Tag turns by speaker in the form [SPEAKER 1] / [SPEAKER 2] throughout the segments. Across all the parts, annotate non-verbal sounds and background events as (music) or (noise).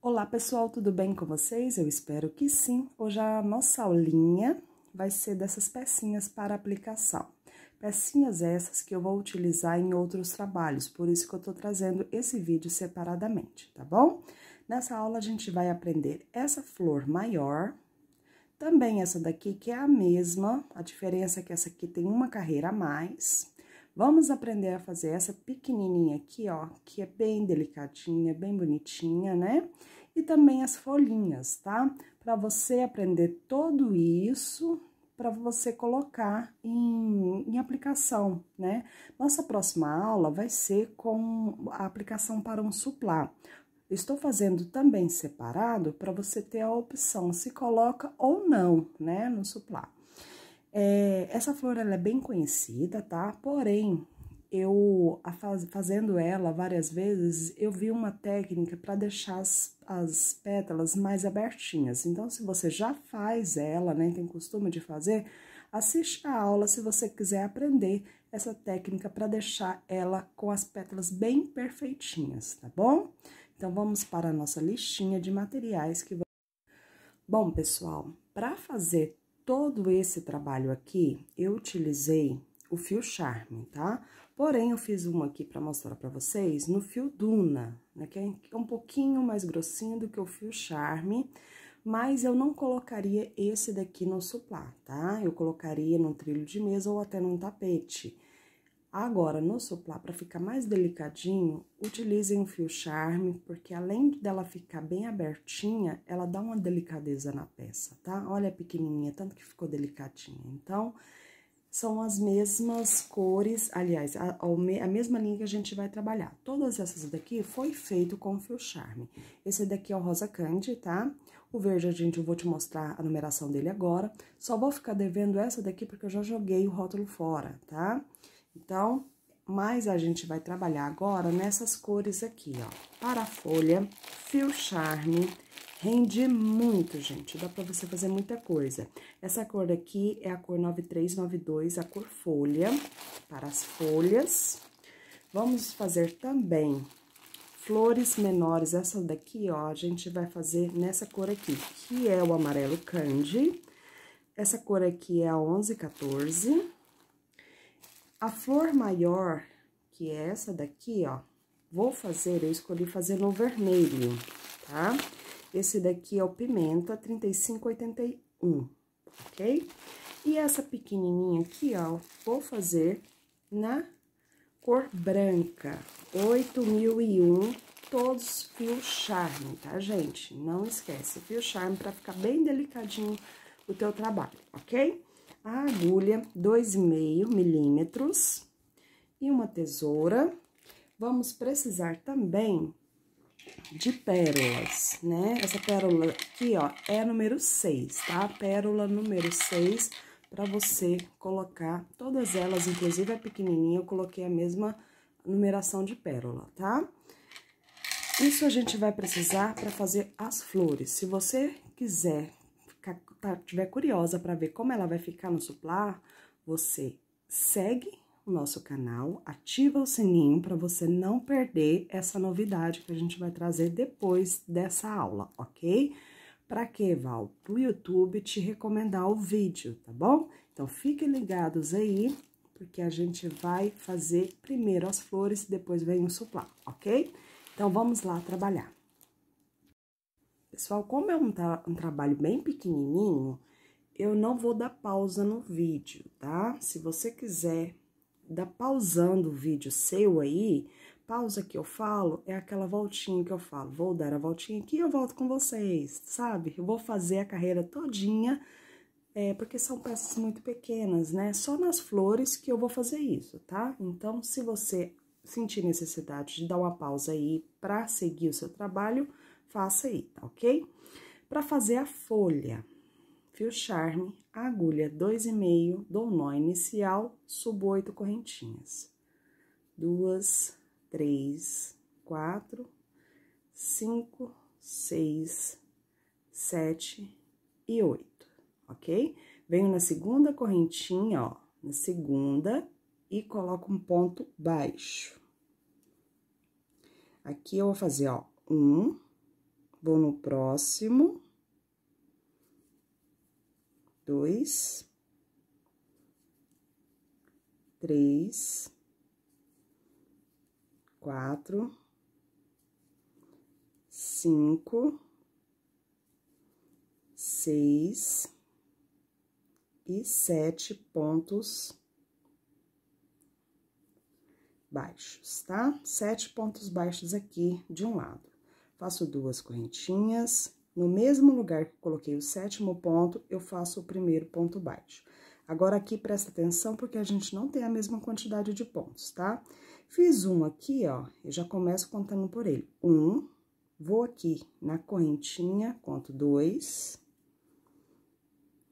[SPEAKER 1] Olá pessoal, tudo bem com vocês? Eu espero que sim. Hoje a nossa aulinha vai ser dessas pecinhas para aplicação. Pecinhas essas que eu vou utilizar em outros trabalhos, por isso que eu tô trazendo esse vídeo separadamente, tá bom? Nessa aula a gente vai aprender essa flor maior, também essa daqui que é a mesma, a diferença é que essa aqui tem uma carreira a mais, Vamos aprender a fazer essa pequenininha aqui, ó, que é bem delicadinha, bem bonitinha, né? E também as folhinhas, tá? Para você aprender tudo isso, para você colocar em, em, aplicação, né? Nossa próxima aula vai ser com a aplicação para um suplá. Estou fazendo também separado para você ter a opção se coloca ou não, né, no suplá. É, essa flor ela é bem conhecida, tá? Porém, eu faz, fazendo ela várias vezes, eu vi uma técnica para deixar as, as pétalas mais abertinhas. Então, se você já faz ela, né, tem costume de fazer, assiste a aula se você quiser aprender essa técnica para deixar ela com as pétalas bem perfeitinhas, tá bom? Então, vamos para a nossa listinha de materiais que Bom, pessoal, para fazer Todo esse trabalho aqui, eu utilizei o fio charme, tá? Porém, eu fiz um aqui para mostrar para vocês no fio Duna, né? É que é um pouquinho mais grossinho do que o fio charme, mas eu não colocaria esse daqui no suplá, tá? Eu colocaria num trilho de mesa ou até num tapete. Agora, no soplar, para ficar mais delicadinho, utilizem um fio charme, porque além dela ficar bem abertinha, ela dá uma delicadeza na peça, tá? Olha a pequenininha, tanto que ficou delicadinha. Então, são as mesmas cores, aliás, a, a mesma linha que a gente vai trabalhar. Todas essas daqui foi feito com fio charme. Esse daqui é o rosa candy, tá? O verde, gente, eu vou te mostrar a numeração dele agora. Só vou ficar devendo essa daqui, porque eu já joguei o rótulo fora, Tá? Então, mas a gente vai trabalhar agora nessas cores aqui, ó. Para folha, fio charme, rende muito, gente. Dá pra você fazer muita coisa. Essa cor aqui é a cor 9392, a cor folha, para as folhas. Vamos fazer também flores menores, essa daqui, ó, a gente vai fazer nessa cor aqui, que é o amarelo candy. Essa cor aqui é a 1114. A flor maior, que é essa daqui, ó, vou fazer, eu escolhi fazer no vermelho, tá? Esse daqui é o pimenta 3581, ok? E essa pequenininha aqui, ó, vou fazer na cor branca, 8001, todos fio charme, tá, gente? Não esquece, fio charme, pra ficar bem delicadinho o teu trabalho, ok? a agulha 2,5 milímetros e uma tesoura. Vamos precisar também de pérolas, né? Essa pérola aqui, ó, é a número 6, tá? Pérola número 6, para você colocar todas elas, inclusive a pequenininha, eu coloquei a mesma numeração de pérola, tá? Isso a gente vai precisar para fazer as flores. Se você quiser tá, tiver curiosa para ver como ela vai ficar no suplar, você segue o nosso canal, ativa o sininho para você não perder essa novidade que a gente vai trazer depois dessa aula, ok? Para que, Val? Para o YouTube te recomendar o vídeo, tá bom? Então, fiquem ligados aí, porque a gente vai fazer primeiro as flores e depois vem o suplá, ok? Então, vamos lá trabalhar. Pessoal, como é um, tra um trabalho bem pequenininho, eu não vou dar pausa no vídeo, tá? Se você quiser dar pausando o vídeo seu aí, pausa que eu falo é aquela voltinha que eu falo. Vou dar a voltinha aqui e eu volto com vocês, sabe? Eu vou fazer a carreira todinha, é, porque são peças muito pequenas, né? Só nas flores que eu vou fazer isso, tá? Então, se você sentir necessidade de dar uma pausa aí para seguir o seu trabalho faça aí, tá ok? Para fazer a folha, fio charme, agulha dois e meio, dou nó inicial, subo oito correntinhas. Duas, três, quatro, cinco, seis, sete e oito, ok? Venho na segunda correntinha, ó, na segunda, e coloco um ponto baixo. Aqui eu vou fazer, ó, um, Vou no próximo. Dois. Três. Quatro. Cinco. Seis. E sete pontos baixos, tá? Sete pontos baixos aqui de um lado. Faço duas correntinhas. No mesmo lugar que coloquei o sétimo ponto, eu faço o primeiro ponto baixo. Agora, aqui, presta atenção, porque a gente não tem a mesma quantidade de pontos, tá? Fiz um aqui, ó, eu já começo contando por ele. Um, vou aqui na correntinha, conto dois.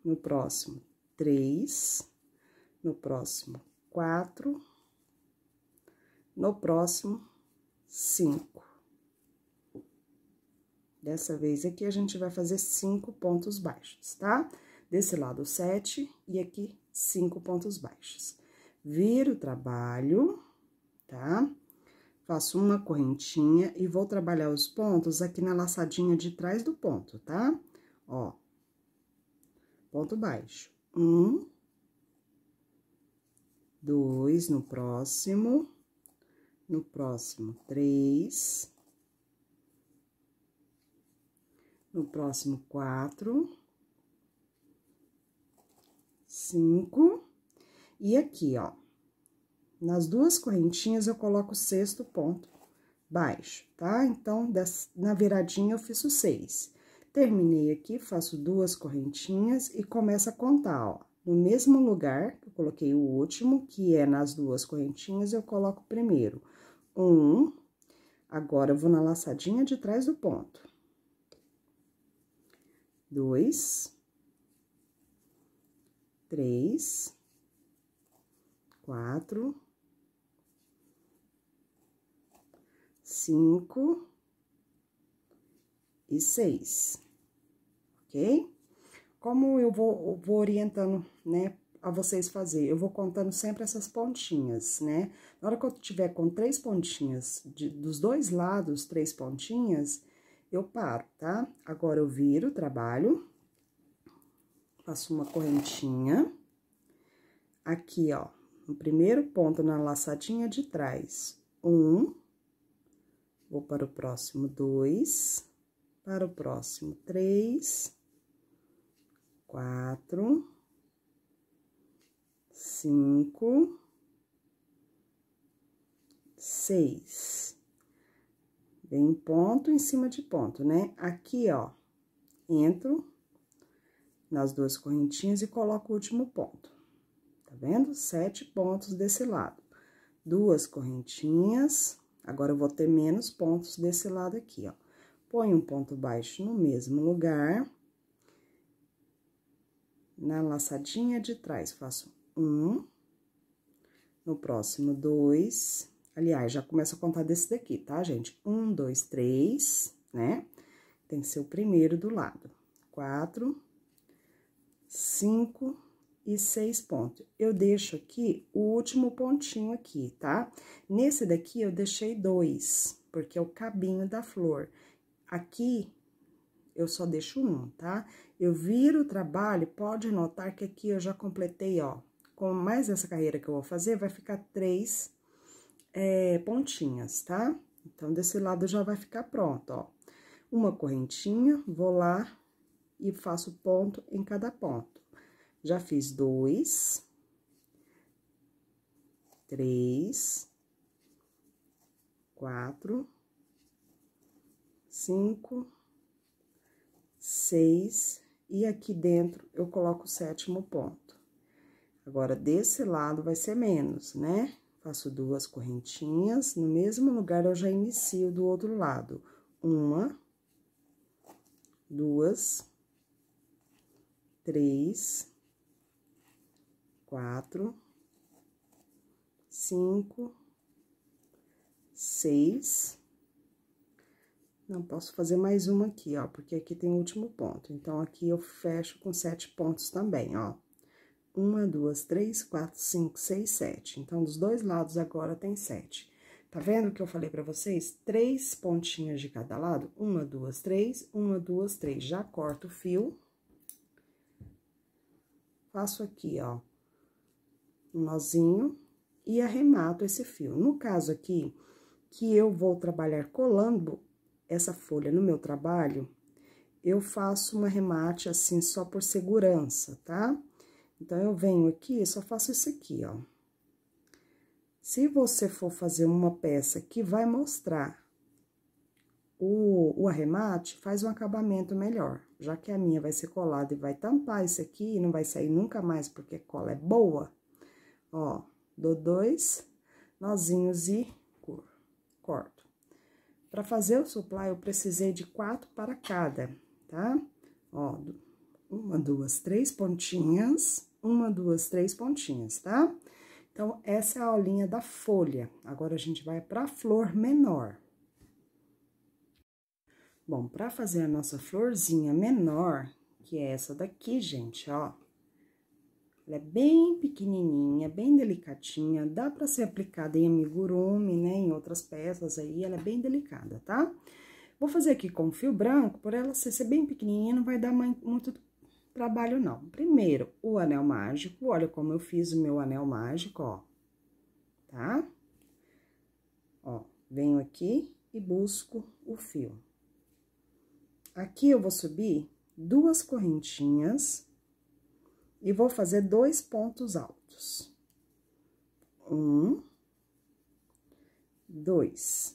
[SPEAKER 1] No próximo, três. No próximo, quatro. No próximo, cinco. Dessa vez aqui, a gente vai fazer cinco pontos baixos, tá? Desse lado, sete, e aqui, cinco pontos baixos. Viro o trabalho, tá? Faço uma correntinha e vou trabalhar os pontos aqui na laçadinha de trás do ponto, tá? Ó, ponto baixo. Um, dois no próximo, no próximo, três, no próximo quatro, cinco, e aqui, ó, nas duas correntinhas eu coloco o sexto ponto baixo, tá? Então, das, na viradinha eu fiz o seis. Terminei aqui, faço duas correntinhas e começo a contar, ó. No mesmo lugar, eu coloquei o último, que é nas duas correntinhas, eu coloco o primeiro. Um, agora eu vou na laçadinha de trás do ponto dois, três, quatro, cinco e seis, ok? Como eu vou, eu vou orientando, né, a vocês fazer. Eu vou contando sempre essas pontinhas, né? Na hora que eu tiver com três pontinhas, de, dos dois lados, três pontinhas, eu paro, tá? Agora, eu viro o trabalho, faço uma correntinha. Aqui, ó, no primeiro ponto na laçadinha de trás, um, vou para o próximo dois, para o próximo três, quatro, cinco, seis Vem ponto em cima de ponto, né? Aqui, ó, entro nas duas correntinhas e coloco o último ponto. Tá vendo? Sete pontos desse lado. Duas correntinhas. Agora, eu vou ter menos pontos desse lado aqui, ó. Põe um ponto baixo no mesmo lugar. Na laçadinha de trás, faço um. No próximo, dois. Aliás, já começo a contar desse daqui, tá, gente? Um, dois, três, né? Tem que ser o primeiro do lado. Quatro, cinco e seis pontos. Eu deixo aqui o último pontinho aqui, tá? Nesse daqui eu deixei dois, porque é o cabinho da flor. Aqui eu só deixo um, tá? Eu viro o trabalho, pode notar que aqui eu já completei, ó. Com mais essa carreira que eu vou fazer, vai ficar três é, pontinhas, tá? Então, desse lado já vai ficar pronto, ó. Uma correntinha, vou lá e faço ponto em cada ponto. Já fiz dois, três, quatro, cinco, seis, e aqui dentro eu coloco o sétimo ponto. Agora, desse lado vai ser menos, né? Faço duas correntinhas, no mesmo lugar eu já inicio do outro lado. Uma, duas, três, quatro, cinco, seis. Não, posso fazer mais uma aqui, ó, porque aqui tem o último ponto. Então, aqui eu fecho com sete pontos também, ó uma, duas, três, quatro, cinco, seis, sete. Então, dos dois lados agora tem sete. Tá vendo que eu falei para vocês? Três pontinhas de cada lado, uma, duas, três, uma, duas, três. Já corto o fio. Faço aqui, ó, um nozinho e arremato esse fio. No caso aqui, que eu vou trabalhar colando essa folha no meu trabalho, eu faço um arremate assim só por segurança, tá? Então, eu venho aqui e só faço isso aqui, ó. Se você for fazer uma peça que vai mostrar o, o, arremate, faz um acabamento melhor. Já que a minha vai ser colada e vai tampar isso aqui, e não vai sair nunca mais, porque a cola é boa. Ó, dou dois nozinhos e corto. Para fazer o supply, eu precisei de quatro para cada, tá? Ó, uma, duas, três pontinhas uma, duas, três pontinhas, tá? Então, essa é a aulinha da folha. Agora, a gente vai para a flor menor. Bom, para fazer a nossa florzinha menor, que é essa daqui, gente, ó. Ela é bem pequenininha, bem delicadinha, dá para ser aplicada em amigurumi, né, em outras peças aí, ela é bem delicada, tá? Vou fazer aqui com fio branco, por ela ser, ser bem pequenininha, não vai dar muito trabalho não. Primeiro, o anel mágico, olha como eu fiz o meu anel mágico, ó, tá? Ó, venho aqui e busco o fio. Aqui eu vou subir duas correntinhas e vou fazer dois pontos altos. Um, dois.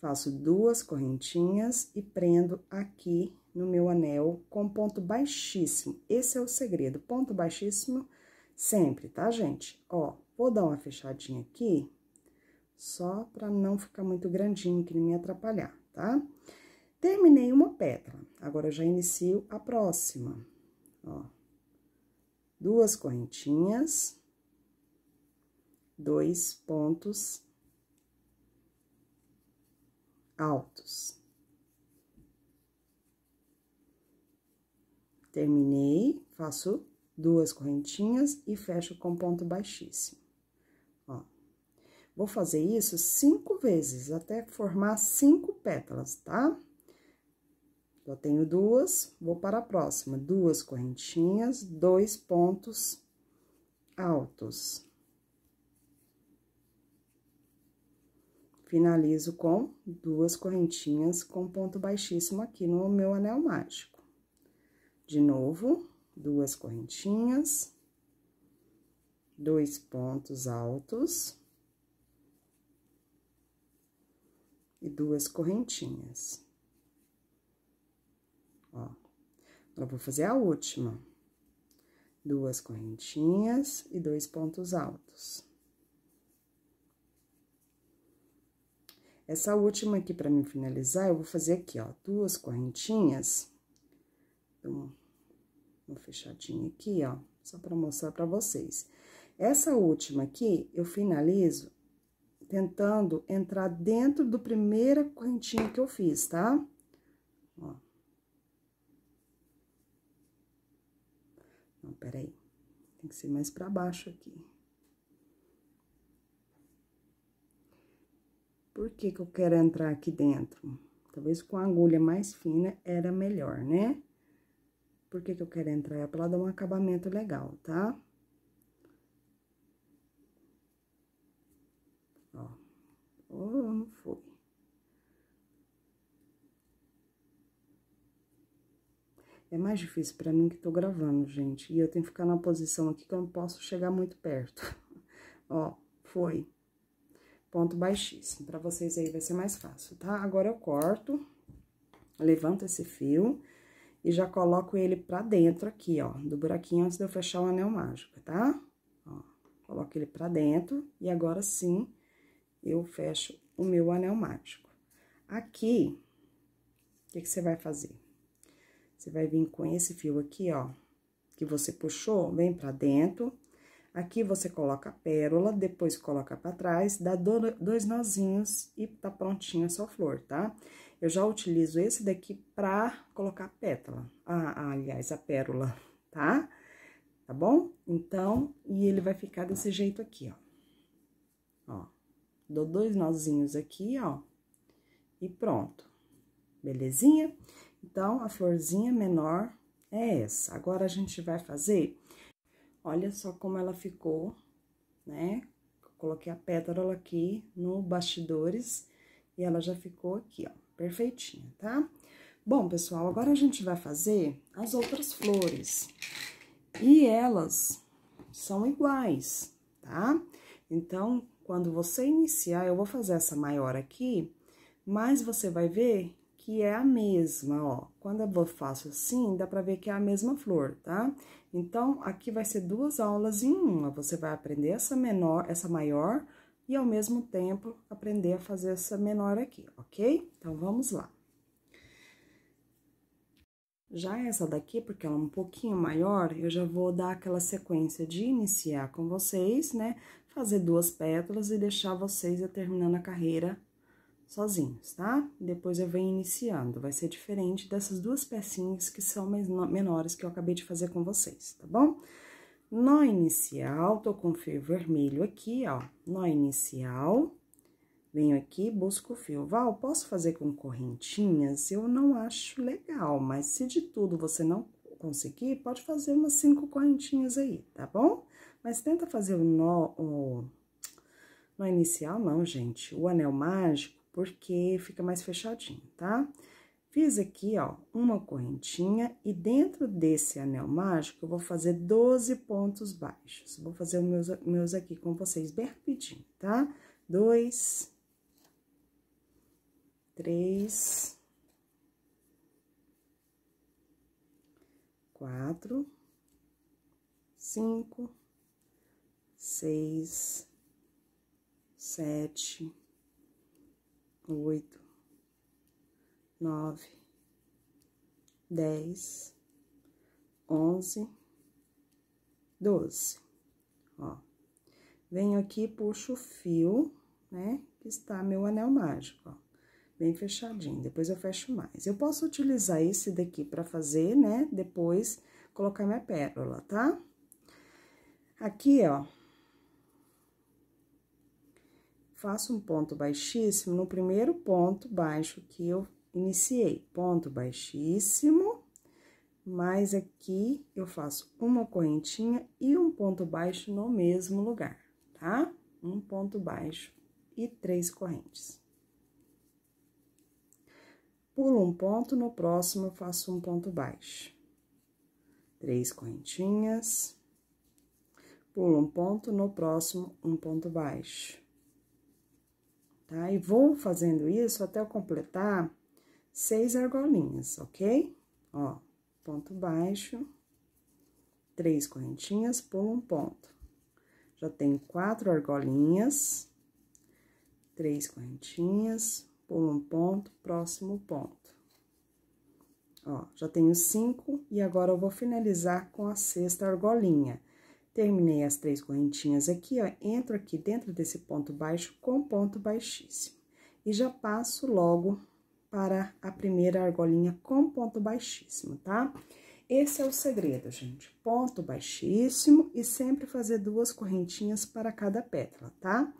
[SPEAKER 1] Faço duas correntinhas e prendo aqui no meu anel com ponto baixíssimo. Esse é o segredo, ponto baixíssimo sempre, tá, gente? Ó, vou dar uma fechadinha aqui, só pra não ficar muito grandinho, que me atrapalhar, tá? Terminei uma pétala, agora já inicio a próxima, ó. Duas correntinhas, dois pontos altos. terminei, faço duas correntinhas e fecho com ponto baixíssimo. Ó, vou fazer isso cinco vezes, até formar cinco pétalas, tá? Já tenho duas, vou para a próxima. Duas correntinhas, dois pontos altos. Finalizo com duas correntinhas com ponto baixíssimo aqui no meu anel mágico. De novo, duas correntinhas, dois pontos altos e duas correntinhas. Ó, agora vou fazer a última. Duas correntinhas e dois pontos altos. Essa última aqui, para mim finalizar, eu vou fazer aqui, ó, duas correntinhas. Então, um fechadinho aqui, ó, só para mostrar para vocês. Essa última aqui, eu finalizo tentando entrar dentro do primeiro cantinho que eu fiz, tá? Ó. Não, peraí. Tem que ser mais para baixo aqui. Por que que eu quero entrar aqui dentro? Talvez com a agulha mais fina era melhor, né? Por que que eu quero entrar? É pra ela dar um acabamento legal, tá? Ó. Oh, não foi. É mais difícil pra mim que tô gravando, gente. E eu tenho que ficar na posição aqui que eu não posso chegar muito perto. (laughs) Ó, foi. Ponto baixíssimo. Pra vocês aí vai ser mais fácil, tá? Agora eu corto, levanto esse fio e já coloco ele pra dentro aqui, ó, do buraquinho antes de eu fechar o anel mágico, tá? Ó, coloco ele pra dentro e agora sim eu fecho o meu anel mágico. Aqui, o que, que você vai fazer? Você vai vir com esse fio aqui, ó, que você puxou, vem pra dentro. Aqui você coloca a pérola, depois coloca pra trás, dá dois nozinhos e tá prontinha a sua flor, tá? Tá? Eu já utilizo esse daqui pra colocar a pétala, a, a, aliás, a pérola, tá? Tá bom? Então, e ele vai ficar desse jeito aqui, ó. Ó, dou dois nozinhos aqui, ó, e pronto. Belezinha? Então, a florzinha menor é essa. Agora, a gente vai fazer... Olha só como ela ficou, né? Coloquei a pétala aqui no bastidores e ela já ficou aqui, ó perfeitinha, tá? Bom, pessoal, agora a gente vai fazer as outras flores. E elas são iguais, tá? Então, quando você iniciar, eu vou fazer essa maior aqui, mas você vai ver que é a mesma, ó. Quando eu faço assim, dá pra ver que é a mesma flor, tá? Então, aqui vai ser duas aulas em uma. Você vai aprender essa menor, essa maior e ao mesmo tempo aprender a fazer essa menor aqui, ok? Então vamos lá. Já essa daqui, porque ela é um pouquinho maior, eu já vou dar aquela sequência de iniciar com vocês, né? Fazer duas pétalas e deixar vocês terminando a carreira sozinhos, tá? Depois eu venho iniciando, vai ser diferente dessas duas pecinhas que são menores que eu acabei de fazer com vocês, tá bom? Tá bom? Nó inicial, tô com fio vermelho aqui, ó, nó inicial. Venho aqui, busco o fio. Val, posso fazer com correntinhas? Eu não acho legal, mas se de tudo você não conseguir, pode fazer umas cinco correntinhas aí, tá bom? Mas tenta fazer o nó, o nó inicial não, gente, o anel mágico, porque fica mais fechadinho, tá? Tá? Fiz aqui, ó, uma correntinha e dentro desse anel mágico eu vou fazer 12 pontos baixos. Vou fazer os meus, meus aqui com vocês bem rapidinho, tá? Dois, três, quatro, cinco, seis, sete, oito, nove, dez, onze, doze. Ó, venho aqui, puxo o fio, né? Que está meu anel mágico, ó, bem fechadinho. Depois eu fecho mais. Eu posso utilizar esse daqui para fazer, né? Depois colocar minha pérola, tá? Aqui, ó, faço um ponto baixíssimo no primeiro ponto baixo que eu Iniciei ponto baixíssimo, mas aqui eu faço uma correntinha e um ponto baixo no mesmo lugar, tá? Um ponto baixo e três correntes. Pulo um ponto, no próximo eu faço um ponto baixo. Três correntinhas. Pulo um ponto, no próximo um ponto baixo. Tá? E vou fazendo isso até eu completar seis argolinhas, ok? Ó, ponto baixo, três correntinhas, pulo um ponto. Já tenho quatro argolinhas, três correntinhas, pulo um ponto, próximo ponto. Ó, já tenho cinco e agora eu vou finalizar com a sexta argolinha. Terminei as três correntinhas aqui, ó, entro aqui dentro desse ponto baixo com ponto baixíssimo. E já passo logo para a primeira argolinha com ponto baixíssimo, tá? Esse é o segredo, gente. Ponto baixíssimo e sempre fazer duas correntinhas para cada pétala, tá?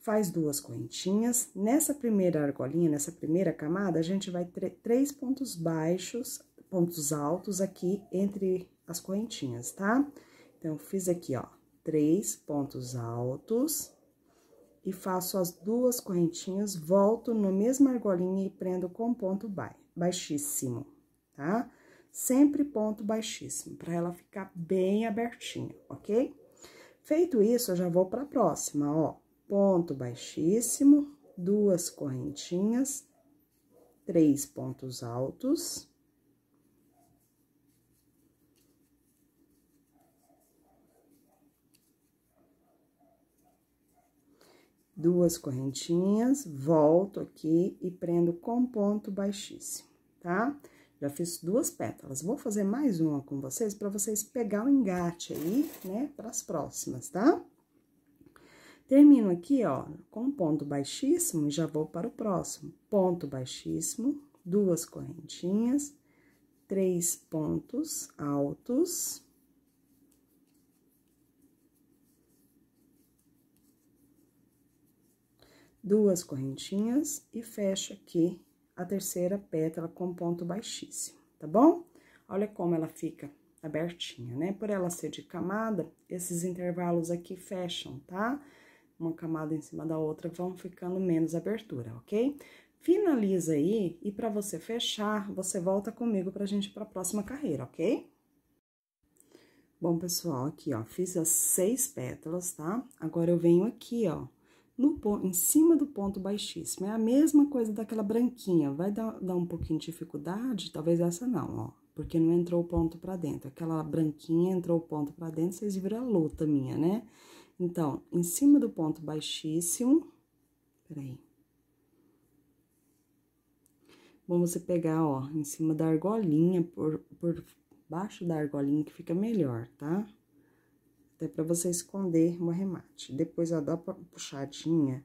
[SPEAKER 1] Faz duas correntinhas. Nessa primeira argolinha, nessa primeira camada, a gente vai ter três pontos baixos, pontos altos aqui entre as correntinhas, tá? Então, fiz aqui, ó, três pontos altos, e faço as duas correntinhas, volto na mesma argolinha e prendo com ponto baixíssimo, tá? Sempre ponto baixíssimo, para ela ficar bem abertinha, ok? Feito isso, eu já vou para a próxima, ó. Ponto baixíssimo, duas correntinhas, três pontos altos, duas correntinhas, volto aqui e prendo com ponto baixíssimo, tá? Já fiz duas pétalas, vou fazer mais uma com vocês para vocês pegar o engate aí, né, para as próximas, tá? Termino aqui, ó, com ponto baixíssimo e já vou para o próximo. Ponto baixíssimo, duas correntinhas, três pontos altos, duas correntinhas e fecha aqui a terceira pétala com ponto baixíssimo, tá bom? Olha como ela fica abertinha, né? Por ela ser de camada, esses intervalos aqui fecham, tá? Uma camada em cima da outra vão ficando menos abertura, ok? Finaliza aí e para você fechar, você volta comigo pra gente para a próxima carreira, ok? Bom, pessoal, aqui, ó, fiz as seis pétalas, tá? Agora eu venho aqui, ó, no, em cima do ponto baixíssimo. É a mesma coisa daquela branquinha. Vai dar, dar um pouquinho de dificuldade, talvez essa não, ó. Porque não entrou o ponto pra dentro. Aquela branquinha entrou o ponto pra dentro, vocês viram a luta minha, né? Então, em cima do ponto baixíssimo... Peraí. Bom você pegar, ó, em cima da argolinha, por, por baixo da argolinha que fica melhor, tá? Tá? Até para você esconder o arremate. Depois, ó, dá uma puxadinha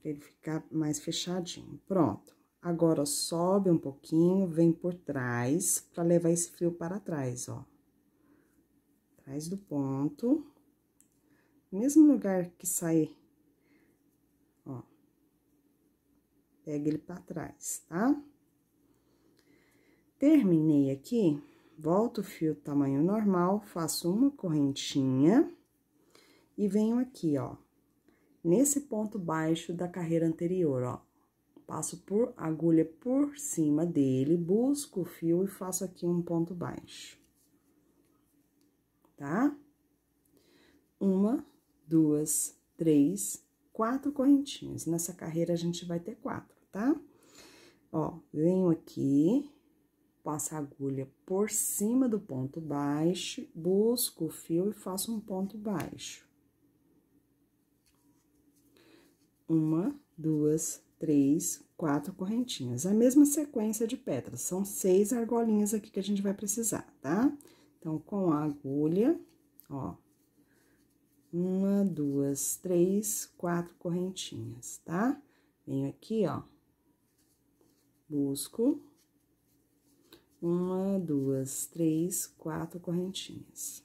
[SPEAKER 1] para ele ficar mais fechadinho. Pronto. Agora, sobe um pouquinho, vem por trás, para levar esse fio para trás, ó. Trás do ponto. Mesmo lugar que sair. ó. Pega ele para trás, tá? Terminei aqui volto o fio tamanho normal, faço uma correntinha e venho aqui, ó, nesse ponto baixo da carreira anterior, ó. Passo por agulha por cima dele, busco o fio e faço aqui um ponto baixo. Tá? Uma, duas, três, quatro correntinhas. Nessa carreira, a gente vai ter quatro, tá? Ó, venho aqui, passo a agulha por cima do ponto baixo, busco o fio e faço um ponto baixo. Uma, duas, três, quatro correntinhas. A mesma sequência de pedras. são seis argolinhas aqui que a gente vai precisar, tá? Então, com a agulha, ó, uma, duas, três, quatro correntinhas, tá? Venho aqui, ó, busco uma, duas, três, quatro correntinhas.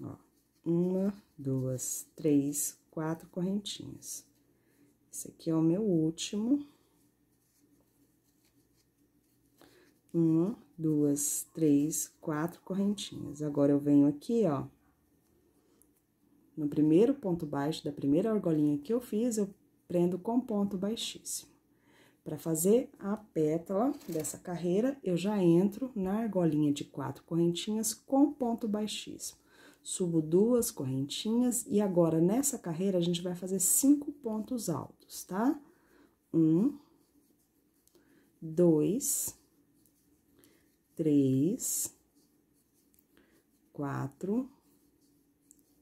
[SPEAKER 1] Ó, uma, duas, três, quatro correntinhas. Esse aqui é o meu último. Uma, duas, três, quatro correntinhas. Agora, eu venho aqui, ó. No primeiro ponto baixo da primeira argolinha que eu fiz, eu prendo com ponto baixíssimo. Para fazer a pétala dessa carreira, eu já entro na argolinha de quatro correntinhas com ponto baixíssimo. Subo duas correntinhas e agora nessa carreira a gente vai fazer cinco pontos altos, tá? Um, dois, três, quatro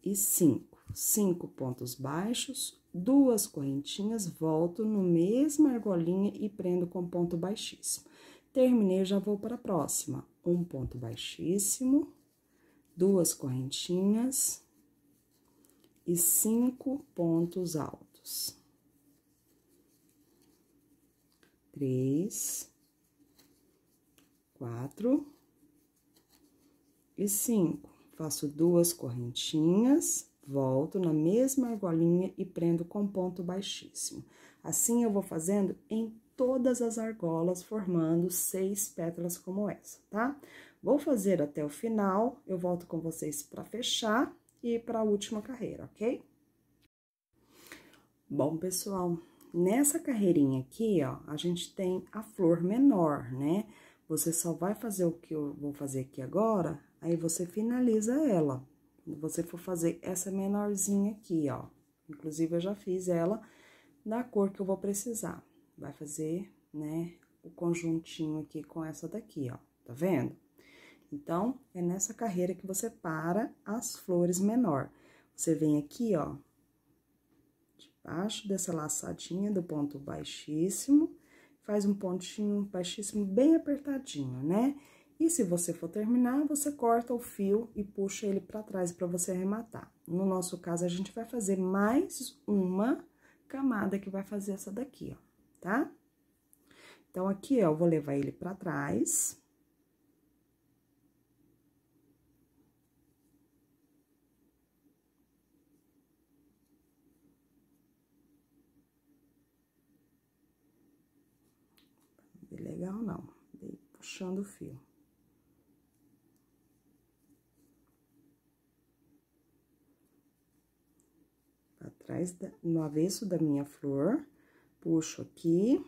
[SPEAKER 1] e cinco. Cinco pontos baixos, duas correntinhas, volto no mesma argolinha e prendo com ponto baixíssimo. Terminei, já vou para a próxima. Um ponto baixíssimo, duas correntinhas e cinco pontos altos. Três, quatro e cinco. Faço duas correntinhas, Volto na mesma argolinha e prendo com ponto baixíssimo. Assim eu vou fazendo em todas as argolas, formando seis pétalas como essa, tá? Vou fazer até o final, eu volto com vocês para fechar e para a última carreira, ok? Bom, pessoal, nessa carreirinha aqui, ó, a gente tem a flor menor, né? Você só vai fazer o que eu vou fazer aqui agora, aí você finaliza ela você for fazer essa menorzinha aqui, ó. Inclusive, eu já fiz ela da cor que eu vou precisar. Vai fazer, né, o conjuntinho aqui com essa daqui, ó. Tá vendo? Então, é nessa carreira que você para as flores menor. Você vem aqui, ó, debaixo dessa laçadinha do ponto baixíssimo, faz um pontinho baixíssimo bem apertadinho, né? E se você for terminar, você corta o fio e puxa ele para trás para você arrematar. No nosso caso, a gente vai fazer mais uma camada que vai fazer essa daqui, ó, tá? Então, aqui, ó, eu vou levar ele para trás. Legal, não. Dei puxando o fio. atrás, no avesso da minha flor, puxo aqui.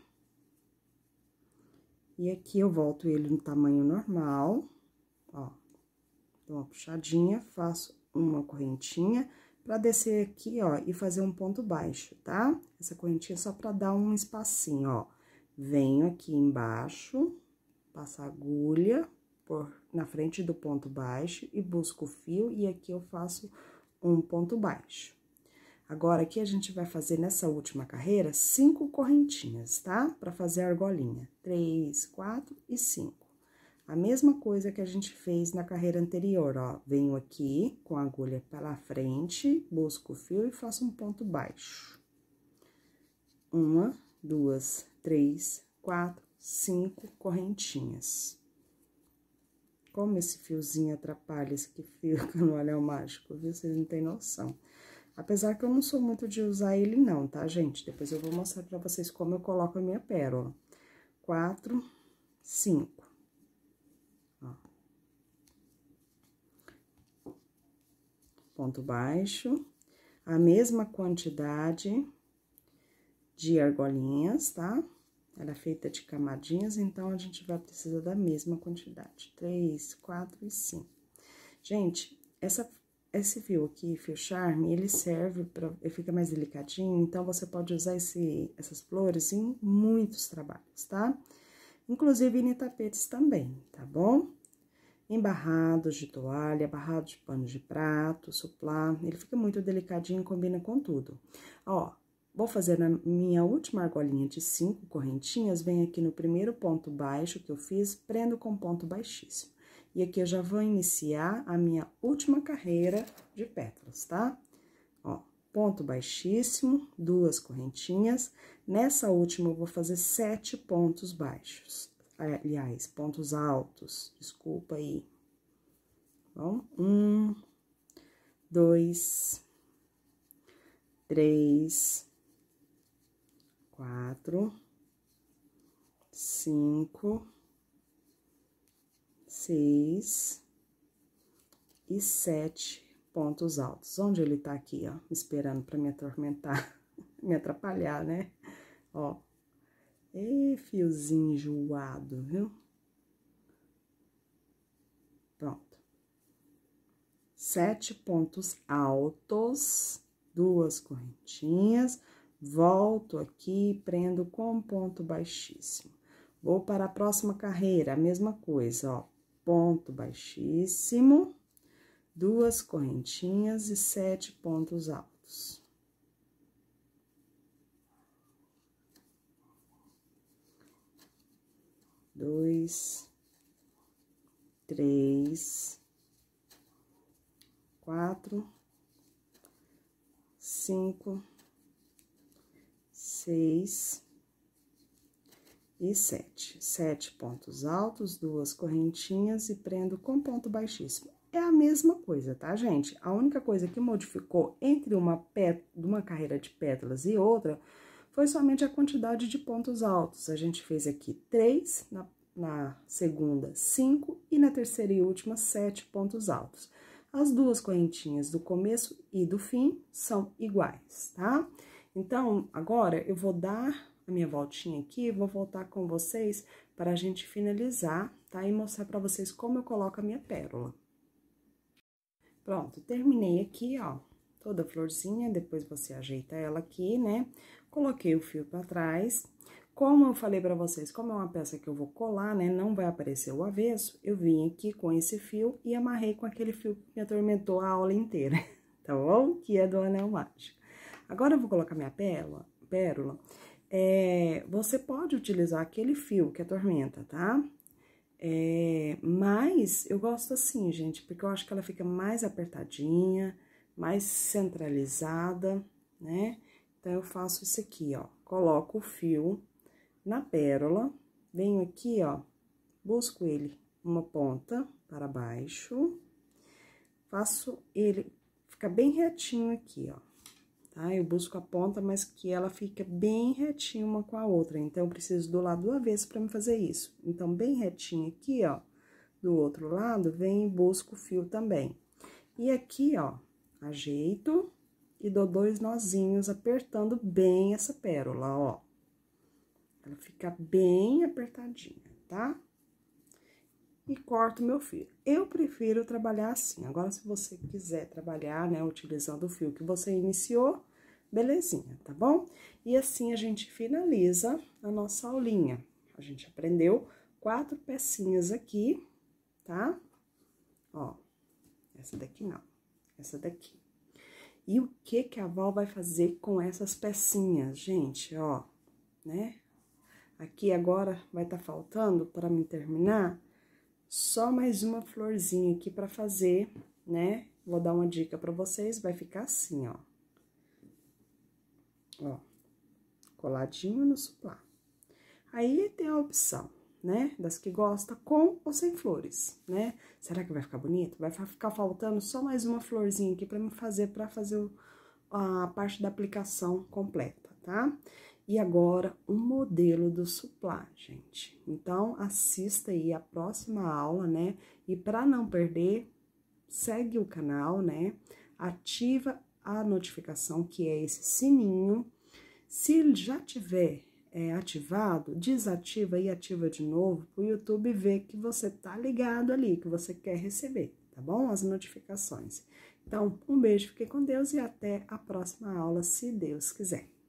[SPEAKER 1] E aqui eu volto ele no tamanho normal, ó. Dou uma puxadinha, faço uma correntinha para descer aqui, ó, e fazer um ponto baixo, tá? Essa correntinha é só para dar um espacinho, ó. Venho aqui embaixo, passo a agulha por, na frente do ponto baixo e busco o fio, e aqui eu faço um ponto baixo. Agora, aqui a gente vai fazer nessa última carreira cinco correntinhas, tá? Para fazer a argolinha. Três, quatro e cinco. A mesma coisa que a gente fez na carreira anterior, ó. Venho aqui com a agulha pela frente, busco o fio e faço um ponto baixo. Uma, duas, três, quatro, cinco correntinhas. Como esse fiozinho atrapalha esse (laughs) que fica no olhão é mágico, viu? Vocês não têm noção. Apesar que eu não sou muito de usar ele não, tá, gente? Depois eu vou mostrar pra vocês como eu coloco a minha pérola. Quatro, cinco. Ó. Ponto baixo. A mesma quantidade de argolinhas, tá? Ela é feita de camadinhas, então, a gente vai precisar da mesma quantidade. Três, quatro e cinco. Gente, essa esse fio aqui, fio charme, ele serve para, ele fica mais delicadinho, então você pode usar esse, essas flores em muitos trabalhos, tá? Inclusive em tapetes também, tá bom? Em barrados de toalha, barrados de pano de prato, suplá, ele fica muito delicadinho e combina com tudo. Ó, Vou fazer na minha última argolinha de cinco correntinhas, venho aqui no primeiro ponto baixo que eu fiz, prendo com ponto baixíssimo. E aqui eu já vou iniciar a minha última carreira de pétalas, tá? Ó, ponto baixíssimo, duas correntinhas. Nessa última, eu vou fazer sete pontos baixos. Aliás, pontos altos, desculpa aí. Bom, um, dois, três, quatro, cinco seis e sete pontos altos. Onde ele tá aqui, ó, esperando para me atormentar, (laughs) me atrapalhar, né? Ó. E fiozinho enjoado, viu? Pronto. Sete pontos altos, duas correntinhas, volto aqui e prendo com ponto baixíssimo. Vou para a próxima carreira, a mesma coisa, ó ponto baixíssimo, duas correntinhas e sete pontos altos. Dois, três, quatro, cinco, seis, e sete. Sete pontos altos, duas correntinhas e prendo com ponto baixíssimo. É a mesma coisa, tá, gente? A única coisa que modificou entre uma, uma carreira de pétalas e outra foi somente a quantidade de pontos altos. A gente fez aqui três, na, na segunda cinco e na terceira e última sete pontos altos. As duas correntinhas do começo e do fim são iguais, tá? Então, agora eu vou dar a minha voltinha aqui, vou voltar com vocês para a gente finalizar, tá? E mostrar para vocês como eu coloco a minha pérola. Pronto, terminei aqui, ó, toda a florzinha, depois você ajeita ela aqui, né? Coloquei o fio para trás. Como eu falei para vocês, como é uma peça que eu vou colar, né, não vai aparecer o avesso, eu vim aqui com esse fio e amarrei com aquele fio que me atormentou a aula inteira, (laughs) tá bom? Que é do anel mágico. Agora eu vou colocar minha pérola, pérola é, você pode utilizar aquele fio que atormenta, é tá? É, mas eu gosto assim, gente, porque eu acho que ela fica mais apertadinha, mais centralizada, né? Então, eu faço isso aqui, ó. Coloco o fio na pérola, venho aqui, ó, busco ele uma ponta para baixo, faço ele ficar bem retinho aqui, ó tá? Eu busco a ponta, mas que ela fica bem retinha uma com a outra. Então, eu preciso do lado do avesso para me fazer isso. Então, bem retinha aqui, ó, do outro lado, vem e busco o fio também. E aqui, ó, ajeito e dou dois nozinhos apertando bem essa pérola, ó. Ela fica bem apertadinha, tá? e corto meu fio. Eu prefiro trabalhar assim. Agora, se você quiser trabalhar, né, utilizando o fio que você iniciou, belezinha, tá bom? E assim a gente finaliza a nossa aulinha. A gente aprendeu quatro pecinhas aqui, tá? Ó, essa daqui não, essa daqui. E o que que a Val vai fazer com essas pecinhas, gente, ó, né? Aqui agora vai estar tá faltando para mim terminar só mais uma florzinha aqui para fazer, né? Vou dar uma dica para vocês, vai ficar assim, ó. Ó, coladinho no suplá. Aí tem a opção, né? Das que gosta com ou sem flores, né? Será que vai ficar bonito? Vai ficar faltando só mais uma florzinha aqui para me fazer, para fazer a parte da aplicação completa, tá? Tá? E agora, um modelo do suplá, gente. Então, assista aí a próxima aula, né? E para não perder, segue o canal, né? Ativa a notificação, que é esse sininho. Se já tiver é, ativado, desativa e ativa de novo, para o YouTube ver que você tá ligado ali, que você quer receber, tá bom? As notificações. Então, um beijo, fique com Deus e até a próxima aula, se Deus quiser.